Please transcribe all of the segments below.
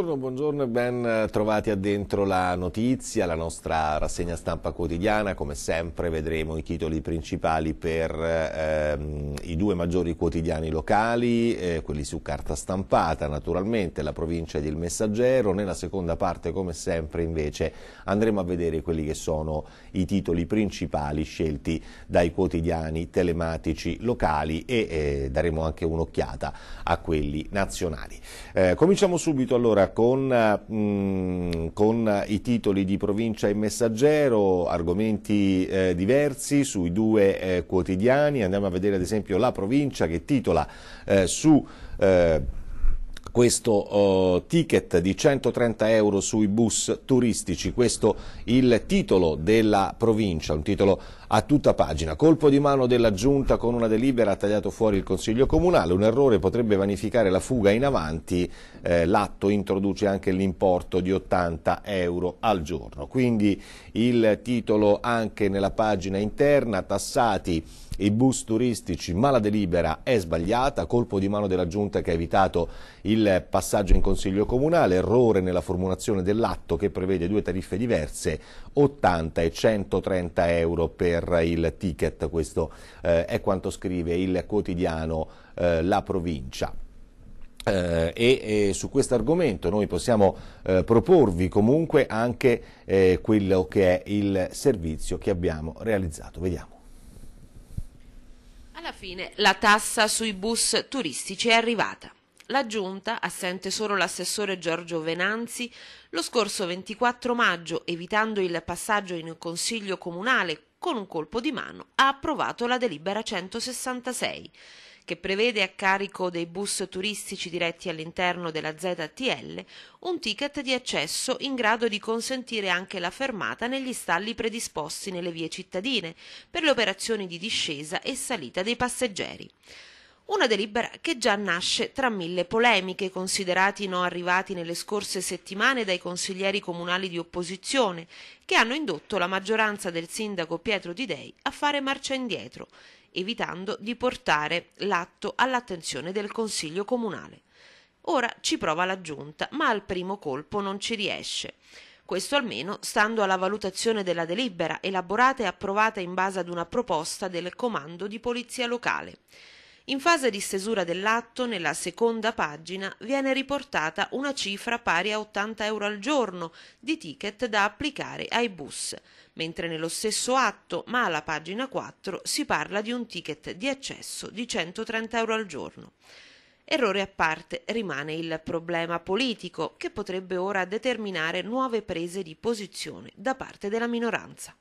Buongiorno, buongiorno e ben eh, trovati addentro la notizia, la nostra rassegna stampa quotidiana. Come sempre vedremo i titoli principali per ehm, i due maggiori quotidiani locali, eh, quelli su carta stampata naturalmente, la provincia di il messaggero. Nella seconda parte come sempre invece andremo a vedere quelli che sono i titoli principali scelti dai quotidiani telematici locali e eh, daremo anche un'occhiata a quelli nazionali. Eh, cominciamo subito allora con, mm, con, i titoli di Provincia e Messaggero, argomenti eh, diversi sui due eh, quotidiani. Andiamo a vedere ad esempio la Provincia che titola eh, su eh, questo uh, ticket di 130 euro sui bus turistici, questo il titolo della provincia, un titolo a tutta pagina. Colpo di mano della giunta con una delibera ha tagliato fuori il Consiglio Comunale, un errore potrebbe vanificare la fuga in avanti, eh, l'atto introduce anche l'importo di 80 euro al giorno. Quindi il titolo anche nella pagina interna, tassati i bus turistici, ma la delibera è sbagliata, colpo di mano della Giunta che ha evitato il passaggio in Consiglio Comunale, errore nella formulazione dell'atto che prevede due tariffe diverse, 80 e 130 euro per il ticket, questo eh, è quanto scrive il quotidiano eh, La Provincia. Eh, e, e, su questo argomento noi possiamo eh, proporvi comunque anche eh, quello che è il servizio che abbiamo realizzato. Vediamo. Alla fine la tassa sui bus turistici è arrivata. La giunta, assente solo l'assessore Giorgio Venanzi, lo scorso 24 maggio, evitando il passaggio in consiglio comunale con un colpo di mano, ha approvato la delibera 166 che prevede a carico dei bus turistici diretti all'interno della ZTL un ticket di accesso in grado di consentire anche la fermata negli stalli predisposti nelle vie cittadine per le operazioni di discesa e salita dei passeggeri. Una delibera che già nasce tra mille polemiche, considerati no arrivati nelle scorse settimane dai consiglieri comunali di opposizione, che hanno indotto la maggioranza del sindaco Pietro Didei a fare marcia indietro evitando di portare l'atto all'attenzione del Consiglio Comunale. Ora ci prova la Giunta, ma al primo colpo non ci riesce. Questo almeno stando alla valutazione della delibera elaborata e approvata in base ad una proposta del Comando di Polizia Locale. In fase di stesura dell'atto, nella seconda pagina, viene riportata una cifra pari a 80 euro al giorno di ticket da applicare ai bus, mentre nello stesso atto, ma alla pagina 4, si parla di un ticket di accesso di 130 euro al giorno. Errore a parte, rimane il problema politico che potrebbe ora determinare nuove prese di posizione da parte della minoranza.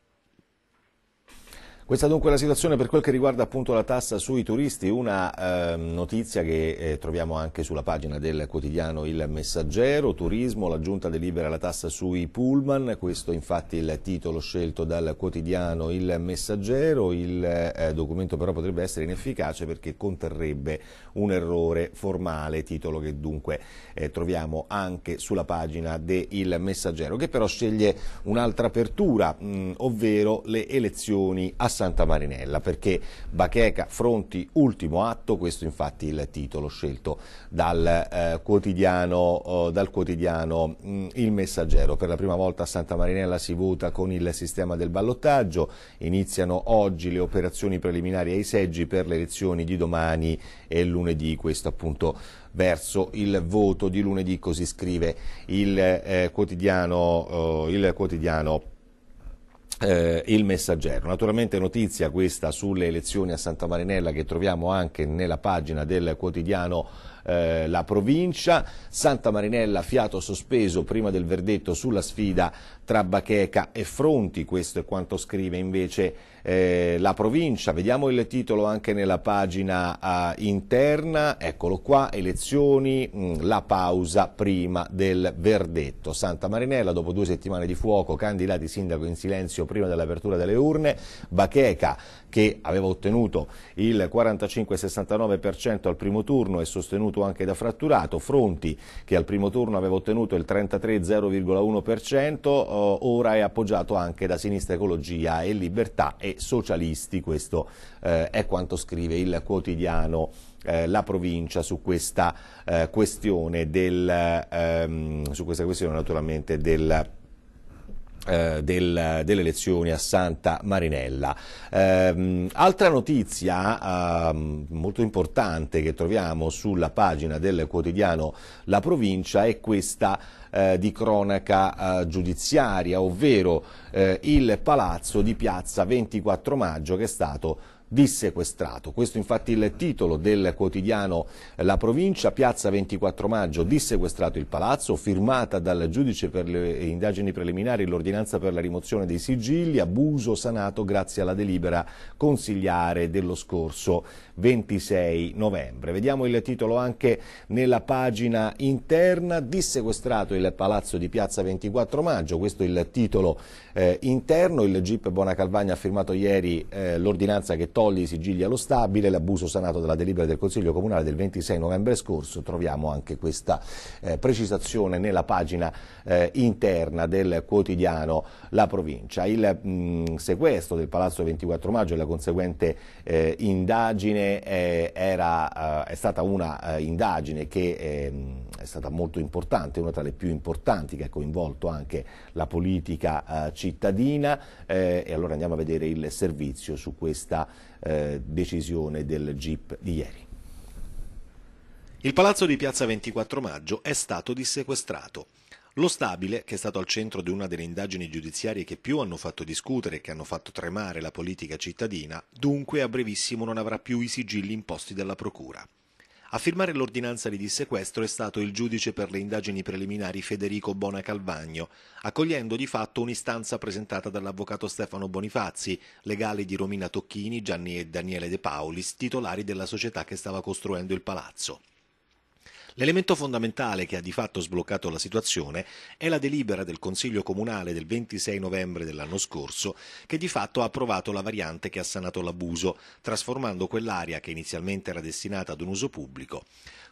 Questa dunque è la situazione per quel che riguarda appunto la tassa sui turisti, una eh, notizia che eh, troviamo anche sulla pagina del quotidiano Il Messaggero, turismo, la giunta delibera la tassa sui pullman, questo infatti il titolo scelto dal quotidiano Il Messaggero, il eh, documento però potrebbe essere inefficace perché conterrebbe un errore formale, titolo che dunque eh, troviamo anche sulla pagina del Messaggero, che però sceglie un'altra apertura, mh, mm, ovvero le elezioni a Santa Marinella perché Bacheca fronti ultimo atto, questo infatti il titolo scelto dal, eh, quotidiano, eh, dal quotidiano mh, mm, Il Messaggero. Per la prima volta a Santa Marinella si vota con il sistema del ballottaggio, iniziano oggi le operazioni preliminari ai seggi per le elezioni di domani e lunedì, questo appunto verso il voto di lunedì, così scrive il eh, quotidiano, oh, il quotidiano eh, il messaggero. Naturalmente notizia questa sulle elezioni a Santa Marinella che troviamo anche nella pagina del quotidiano eh, la provincia. Santa Marinella fiato sospeso prima del verdetto sulla sfida tra Bacheca e Fronti, questo è quanto scrive invece eh, la provincia. Vediamo il titolo anche nella pagina eh, interna, eccolo qua, elezioni, mh, mm, la pausa prima del verdetto. Santa Marinella dopo due settimane di fuoco, candidati sindaco in silenzio prima dell'apertura delle urne, Bacheca che aveva ottenuto il 45-69% al primo turno e sostenuto anche da Fratturato, Fronti che al primo turno aveva ottenuto il 33-0,1%, ora è appoggiato anche da Sinistra Ecologia e Libertà e Socialisti, questo eh, è quanto scrive il quotidiano eh, la provincia su questa, eh, questione del, ehm, su questa questione naturalmente del eh, del, delle elezioni a Santa Marinella. Eh, altra notizia eh, molto importante che troviamo sulla pagina del quotidiano La Provincia è questa eh, di cronaca eh, giudiziaria, ovvero eh, il palazzo di piazza 24 maggio che è stato dissequestrato. Questo infatti il titolo del quotidiano La Provincia, piazza 24 maggio, dissequestrato il palazzo, firmata dal giudice per le indagini preliminari l'ordinanza per la rimozione dei sigilli, abuso sanato grazie alla delibera consigliare dello scorso 26 novembre. Vediamo il titolo anche nella pagina interna, dissequestrato il palazzo di piazza 24 maggio, questo è il titolo eh, interno. Il GIP Bonacalvagna ha firmato ieri eh, l'ordinanza che toglie i sigilli allo stabile, l'abuso sanato della delibera del Consiglio Comunale del 26 novembre scorso. Troviamo anche questa eh, precisazione nella pagina eh, interna del quotidiano La Provincia. Il mh, mm, sequestro del Palazzo 24 maggio e la conseguente eh, indagine eh, era, è stata una indagine che è stata molto importante, una tra le più importanti che ha coinvolto anche la politica eh, cittadina eh, e allora andiamo a vedere il servizio su questa eh, decisione del GIP di ieri. Il palazzo di Piazza 24 Maggio è stato dissequestrato. Lo stabile, che è stato al centro di una delle indagini giudiziarie che più hanno fatto discutere e che hanno fatto tremare la politica cittadina, dunque a brevissimo non avrà più i sigilli imposti dalla Procura. A firmare l'ordinanza di dissequestro è stato il giudice per le indagini preliminari Federico Bona accogliendo di fatto un'istanza presentata dall'avvocato Stefano Bonifazzi, legale di Romina Tocchini, Gianni e Daniele De Paulis, titolari della società che stava costruendo il palazzo. L'elemento fondamentale che ha di fatto sbloccato la situazione è la delibera del Consiglio Comunale del 26 novembre dell'anno scorso che di fatto ha approvato la variante che ha sanato l'abuso, trasformando quell'area che inizialmente era destinata ad un uso pubblico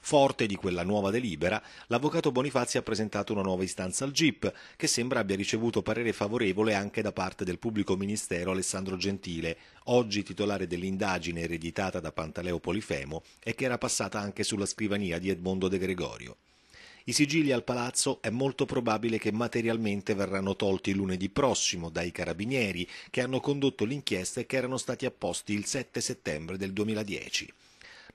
Forte di quella nuova delibera, l'avvocato Bonifazzi ha presentato una nuova istanza al GIP, che sembra abbia ricevuto parere favorevole anche da parte del pubblico ministero Alessandro Gentile, oggi titolare dell'indagine ereditata da Pantaleo Polifemo e che era passata anche sulla scrivania di Edmondo De Gregorio. I sigilli al palazzo è molto probabile che materialmente verranno tolti lunedì prossimo dai carabinieri che hanno condotto l'inchiesta e che erano stati apposti il 7 settembre del 2010.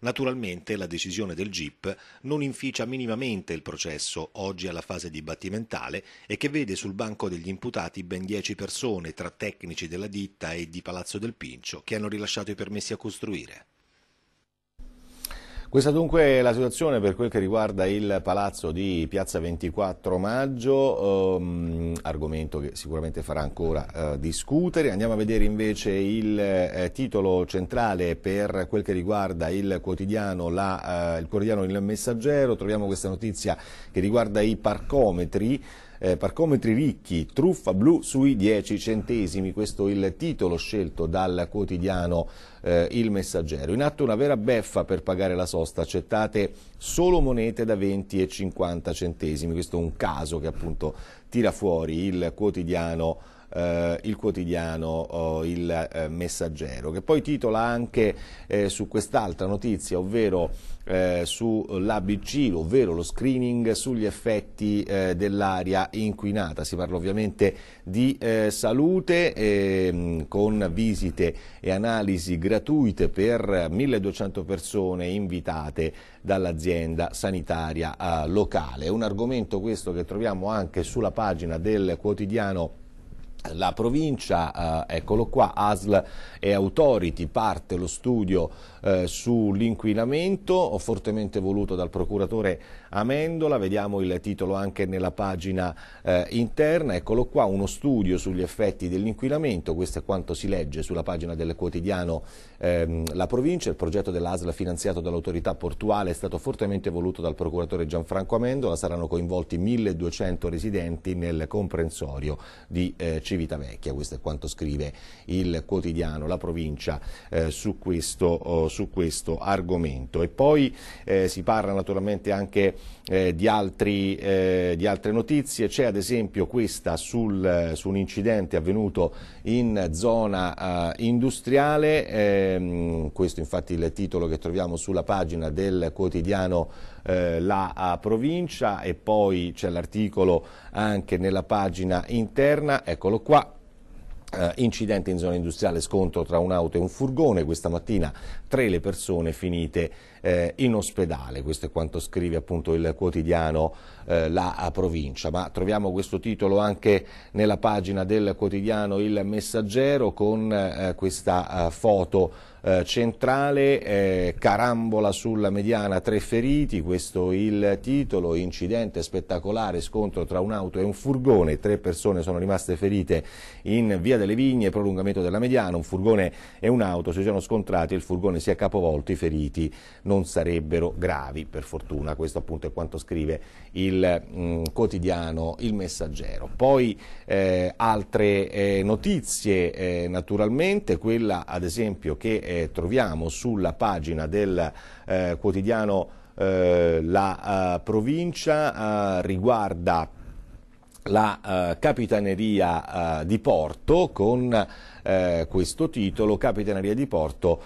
Naturalmente la decisione del GIP non inficia minimamente il processo, oggi alla fase dibattimentale, e che vede sul banco degli imputati ben 10 persone, tra tecnici della ditta e di Palazzo del Pincio, che hanno rilasciato i permessi a costruire. Questa dunque è la situazione per quel che riguarda il palazzo di Piazza 24 Maggio, ehm, argomento che sicuramente farà ancora eh, discutere. Andiamo a vedere invece il eh, titolo centrale per quel che riguarda il quotidiano, la, eh, il quotidiano Il Messaggero. Troviamo questa notizia che riguarda i parcometri eh, parcometri ricchi, truffa blu sui 10 centesimi, questo il titolo scelto dal quotidiano eh, Il Messaggero. In atto una vera beffa per pagare la sosta, accettate solo monete da 20 e 50 centesimi, questo è un caso che appunto tira fuori il quotidiano eh, il quotidiano oh, Il eh, Messaggero, che poi titola anche eh, su quest'altra notizia, ovvero eh, sull'ABC, ovvero lo screening sugli effetti eh, dell'aria inquinata. Si parla ovviamente di eh, salute ehm, con visite e analisi gratuite per 1200 persone invitate dall'azienda sanitaria locale. un argomento questo che troviamo anche sulla pagina del quotidiano la provincia, eh, eccolo qua, ASL e Authority, parte lo studio eh, sull'inquinamento, fortemente voluto dal procuratore Amendola, vediamo il titolo anche nella pagina eh, interna, eccolo qua, uno studio sugli effetti dell'inquinamento, questo è quanto si legge sulla pagina del quotidiano ehm, La Provincia, il progetto dell'ASL finanziato dall'autorità portuale è stato fortemente voluto dal procuratore Gianfranco Amendola, saranno coinvolti 1200 residenti nel comprensorio di eh, Civitavecchia, questo è quanto scrive il quotidiano, la provincia eh, su, questo, oh, su, questo, argomento. E poi eh, si parla naturalmente anche eh, di, altri, eh, di, altre notizie, c'è ad esempio questa sul, eh, su un incidente avvenuto in zona eh, industriale, ehm, questo infatti è il titolo che troviamo sulla pagina del quotidiano eh, la provincia e poi c'è l'articolo anche nella pagina interna, eccolo qua, Uh, incidente in zona industriale, scontro tra un'auto e un furgone, questa mattina tre le persone finite eh, in ospedale, questo è quanto scrive appunto il quotidiano eh, La Provincia, ma troviamo questo titolo anche nella pagina del quotidiano Il Messaggero con eh, questa eh, foto eh, centrale, eh, carambola sulla mediana, tre feriti, questo il titolo, incidente spettacolare, scontro tra un'auto e un furgone, tre persone sono rimaste ferite in via delle Vigne, prolungamento della mediana, un furgone e un'auto si sono scontrati, il furgone si è capovolto, i feriti non sarebbero gravi, per fortuna, questo appunto è quanto scrive il mh, mm, quotidiano Il Messaggero. Poi eh, altre eh, notizie eh, naturalmente, quella ad esempio che eh, troviamo sulla pagina del eh, quotidiano eh, La eh, Provincia eh, riguarda la eh, Capitaneria di Porto con questo titolo Capitaneria di Porto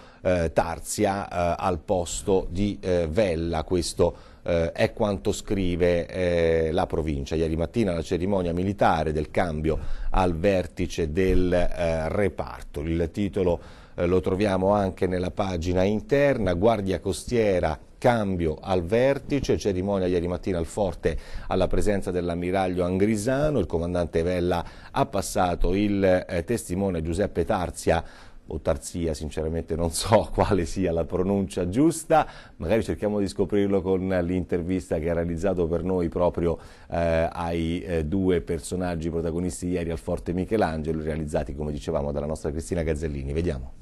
Tarzia al posto di Vella. Questo eh, è quanto scrive eh, la provincia. Ieri mattina la cerimonia militare del cambio al vertice del eh, reparto. Il titolo eh, lo troviamo anche nella pagina interna, Guardia Costiera cambio al vertice, cerimonia ieri mattina al Forte alla presenza dell'ammiraglio Angrisano, il comandante Vella ha passato il eh, testimone Giuseppe Tarzia o Tarzia, sinceramente non so quale sia la pronuncia giusta, magari cerchiamo di scoprirlo con l'intervista che ha realizzato per noi proprio eh, ai eh, due personaggi protagonisti ieri al Forte Michelangelo, realizzati come dicevamo dalla nostra Cristina Gazzellini. Vediamo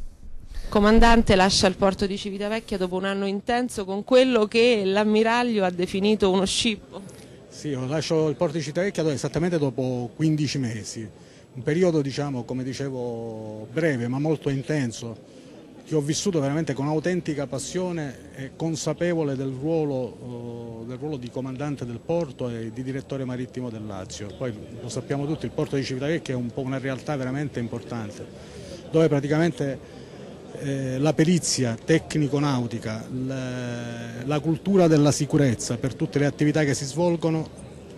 comandante lascia il porto di Civitavecchia dopo un anno intenso con quello che l'ammiraglio ha definito uno scippo. Sì, io lascio il porto di Civitavecchia esattamente dopo 15 mesi, un periodo diciamo, come dicevo, breve ma molto intenso, che ho vissuto veramente con autentica passione e consapevole del ruolo, eh, del ruolo di comandante del porto e di direttore marittimo del Lazio. Poi lo sappiamo tutti, il porto di Civitavecchia è un po' una realtà veramente importante, dove praticamente eh, la perizia tecnico-nautica, la, la cultura della sicurezza per tutte le attività che si svolgono,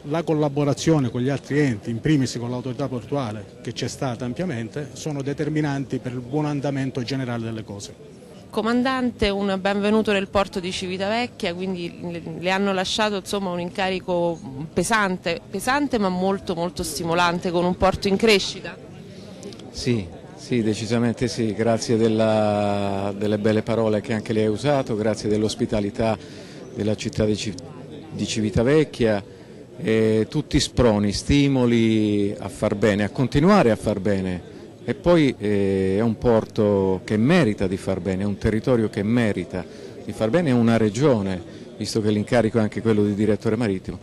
la collaborazione con gli altri enti, in primis con l'autorità portuale che c'è stata ampiamente, sono determinanti per il buon andamento generale delle cose. Comandante, un benvenuto nel porto di Civitavecchia, quindi le hanno lasciato insomma, un incarico pesante, pesante ma molto, molto stimolante con un porto in crescita. Sì, sì, decisamente sì, grazie della, delle belle parole che anche lei ha usato, grazie dell'ospitalità della città di, di Civitavecchia, eh, tutti sproni, stimoli a far bene, a continuare a far bene e poi eh, è un porto che merita di far bene, è un territorio che merita di far bene, è una regione, visto che l'incarico è anche quello di direttore marittimo,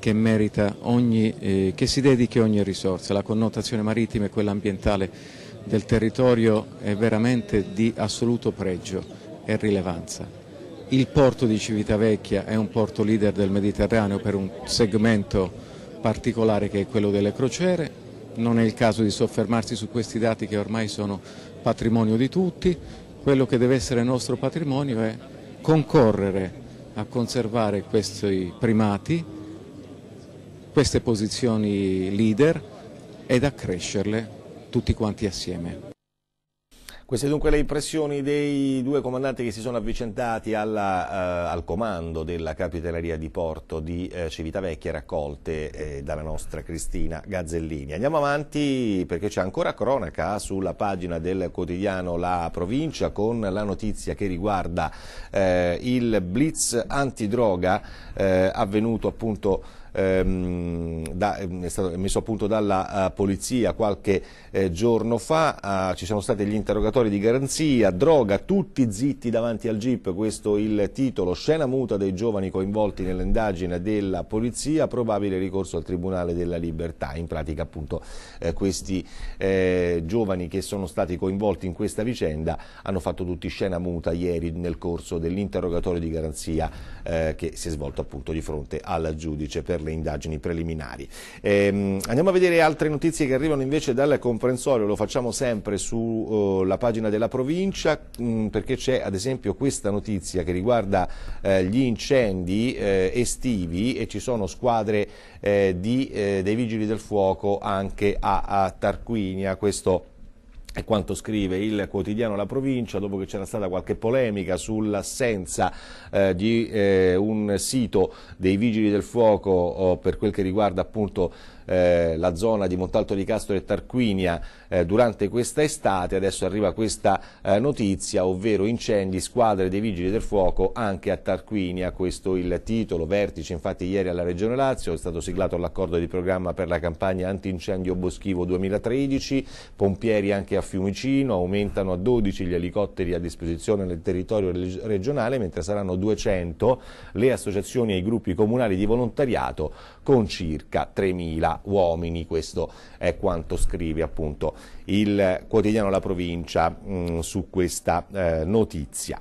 che merita ogni, eh, che si dedichi ogni risorsa, la connotazione marittima e quella ambientale del territorio è veramente di assoluto pregio e rilevanza. Il porto di Civitavecchia è un porto leader del Mediterraneo per un segmento particolare che è quello delle crociere, non è il caso di soffermarsi su questi dati che ormai sono patrimonio di tutti, quello che deve essere nostro patrimonio è concorrere a conservare questi primati, queste posizioni leader ed accrescerle tutti quanti assieme. Queste dunque le impressioni dei due comandanti che si sono avvicendati alla, eh, al comando della capitelleria di Porto di eh, Civitavecchia raccolte eh, dalla nostra Cristina Gazzellini. Andiamo avanti perché c'è ancora cronaca sulla pagina del quotidiano La Provincia con la notizia che riguarda eh, il blitz antidroga eh, avvenuto appunto ehm, da, ehm, è stato messo a punto dalla eh, polizia qualche eh, giorno fa, ah, ci sono stati gli interrogatori di garanzia, droga, tutti zitti davanti al GIP, questo il titolo, scena muta dei giovani coinvolti nell'indagine della polizia, probabile ricorso al Tribunale della Libertà, in pratica appunto eh, questi eh, giovani che sono stati coinvolti in questa vicenda hanno fatto tutti scena muta ieri nel corso dell'interrogatorio di garanzia eh, che si è svolto appunto di fronte al giudice per le indagini preliminari. Ehm, andiamo a vedere altre notizie che arrivano invece dal comprensorio, lo facciamo sempre sulla eh, uh, pagina della provincia mh, mm, perché c'è ad esempio questa notizia che riguarda eh, gli incendi eh, estivi e ci sono squadre eh, di, eh, dei vigili del fuoco anche a, a Tarquinia. Questo è quanto scrive il quotidiano La Provincia dopo che c'era stata qualche polemica sull'assenza eh, di eh, un sito dei Vigili del Fuoco oh, per quel che riguarda appunto eh, la zona di Montalto di Castro e Tarquinia eh, durante questa estate, adesso arriva questa eh, notizia, ovvero incendi, squadre dei vigili del fuoco anche a Tarquinia, questo il titolo, vertice infatti ieri alla Regione Lazio, è stato siglato l'accordo di programma per la campagna antincendio boschivo 2013, pompieri anche a Fiumicino, aumentano a 12 gli elicotteri a disposizione nel territorio regionale, mentre saranno 200 le associazioni e i gruppi comunali di volontariato con circa 3.000 uomini, questo è quanto scrive appunto il quotidiano La Provincia mh, mm, su questa eh, notizia.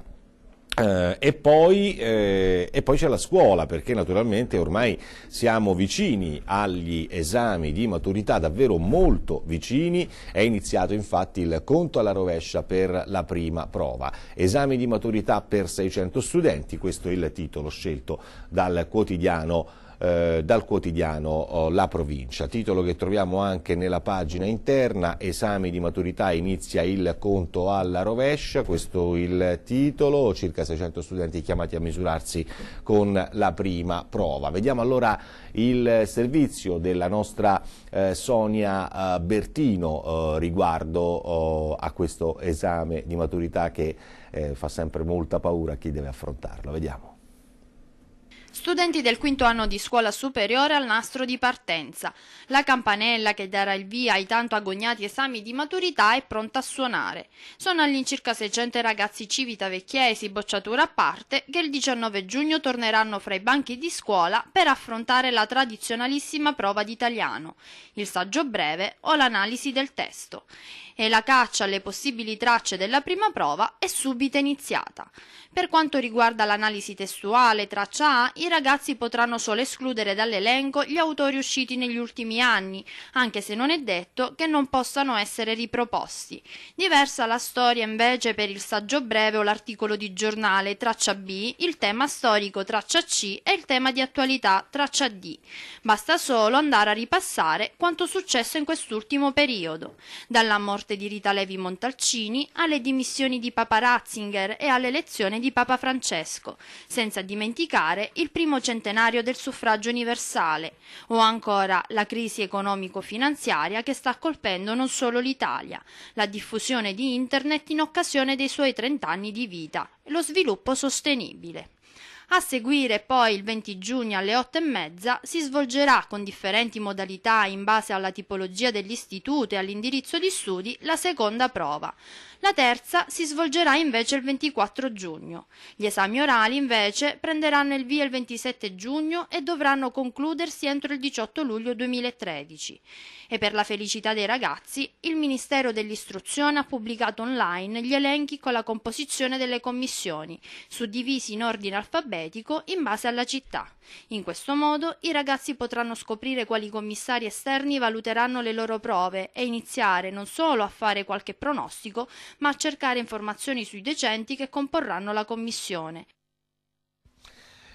Eh, e, poi, eh, e poi c'è la scuola, perché naturalmente ormai siamo vicini agli esami di maturità, davvero molto vicini. È iniziato infatti il conto alla rovescia per la prima prova. Esami di maturità per 600 studenti, questo è il titolo scelto dal quotidiano eh, dal quotidiano oh, La Provincia, titolo che troviamo anche nella pagina interna, esami di maturità, inizia il conto alla rovescia, questo il titolo, circa 600 studenti chiamati a misurarsi con la prima prova. Vediamo allora il servizio della nostra eh, Sonia eh, Bertino eh, riguardo oh, a questo esame di maturità che eh, fa sempre molta paura a chi deve affrontarlo. Vediamo. Studenti del quinto anno di scuola superiore al nastro di partenza. La campanella che darà il via ai tanto agognati esami di maturità è pronta a suonare. Sono all'incirca 600 ragazzi civita vecchiesi, bocciatura a parte, che il 19 giugno torneranno fra i banchi di scuola per affrontare la tradizionalissima prova d'italiano, il saggio breve o l'analisi del testo. E la caccia alle possibili tracce della prima prova è subito iniziata. Per quanto riguarda l'analisi testuale, traccia A, i ragazzi potranno solo escludere dall'elenco gli autori usciti negli ultimi anni, anche se non è detto che non possano essere riproposti. Diversa la storia invece per il saggio breve o l'articolo di giornale traccia B, il tema storico traccia C e il tema di attualità traccia D. Basta solo andare a ripassare quanto successo in quest'ultimo periodo, dalla morte di Rita Levi Montalcini alle dimissioni di Papa Ratzinger e all'elezione di Papa Francesco, senza dimenticare il primo centenario del suffragio universale o ancora la crisi economico-finanziaria che sta colpendo non solo l'Italia, la diffusione di Internet in occasione dei suoi 30 anni di vita e lo sviluppo sostenibile. A seguire poi il 20 giugno alle 8 e mezza si svolgerà con differenti modalità in base alla tipologia dell'istituto e all'indirizzo di studi la seconda prova, la terza si svolgerà invece il 24 giugno. Gli esami orali invece prenderanno il via il 27 giugno e dovranno concludersi entro il 18 luglio 2013. E per la felicità dei ragazzi, il Ministero dell'Istruzione ha pubblicato online gli elenchi con la composizione delle commissioni, suddivisi in ordine alfabetico in base alla città. In questo modo i ragazzi potranno scoprire quali commissari esterni valuteranno le loro prove e iniziare non solo a fare qualche pronostico, ma a cercare informazioni sui docenti che comporranno la commissione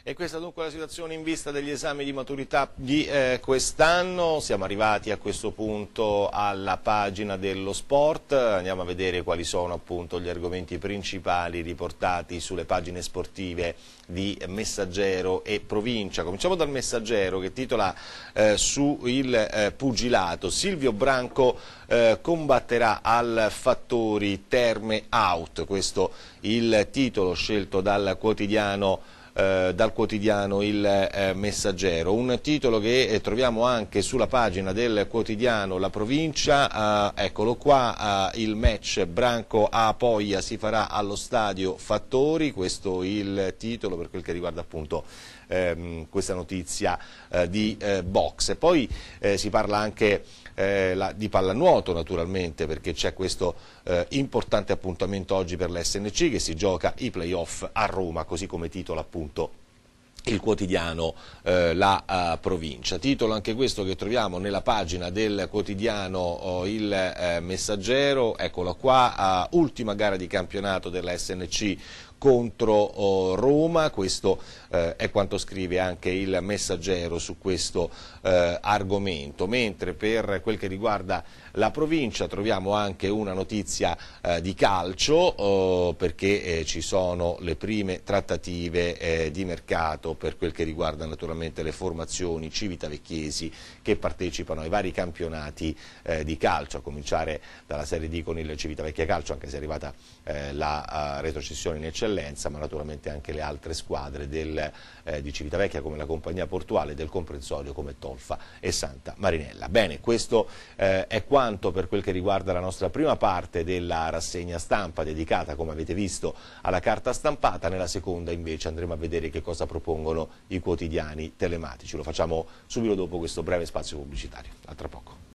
e questa dunque è la situazione in vista degli esami di maturità di eh, quest'anno, siamo arrivati a questo punto alla pagina dello sport, andiamo a vedere quali sono appunto gli argomenti principali riportati sulle pagine sportive di Messaggero e Provincia. Cominciamo dal Messaggero che titola eh, su il eh, pugilato, Silvio Branco eh, combatterà al Fattori Terme Out, questo il titolo scelto dal quotidiano eh, dal quotidiano Il eh, Messaggero, un titolo che eh, troviamo anche sulla pagina del quotidiano La Provincia, eh, eccolo qua, eh, il match branco a Poglia si farà allo stadio Fattori, questo il titolo per quel che riguarda appunto ehm, questa notizia eh, di eh, box. Poi eh, si parla anche eh, la, di pallanuoto naturalmente perché c'è questo eh, importante appuntamento oggi per l'SNC che si gioca i playoff a Roma, così come titola appunto il quotidiano eh, La eh, Provincia. Titolo anche questo che troviamo nella pagina del quotidiano oh, Il eh, Messaggero, eccolo qua, ultima gara di campionato della SNC contro oh, Roma, questo eh, è quanto scrive anche il messaggero su questo eh, argomento, mentre per quel che riguarda la provincia troviamo anche una notizia eh, di calcio oh, eh, perché ci sono le prime trattative eh, di mercato per quel che riguarda naturalmente le formazioni civitavecchiesi che partecipano ai vari campionati eh, di calcio, a cominciare dalla Serie D con il Civitavecchia Calcio, anche se è arrivata eh, la retrocessione in eccellenza, ma naturalmente anche le altre squadre del, di Civitavecchia come la Compagnia Portuale, e del Comprensorio come Tolfa e Santa Marinella. Bene, questo è quanto quanto per quel che riguarda la nostra prima parte della rassegna stampa dedicata, come avete visto, alla carta stampata. Nella seconda invece andremo a vedere che cosa propongono i quotidiani telematici. Lo facciamo subito dopo questo breve spazio pubblicitario. A tra poco.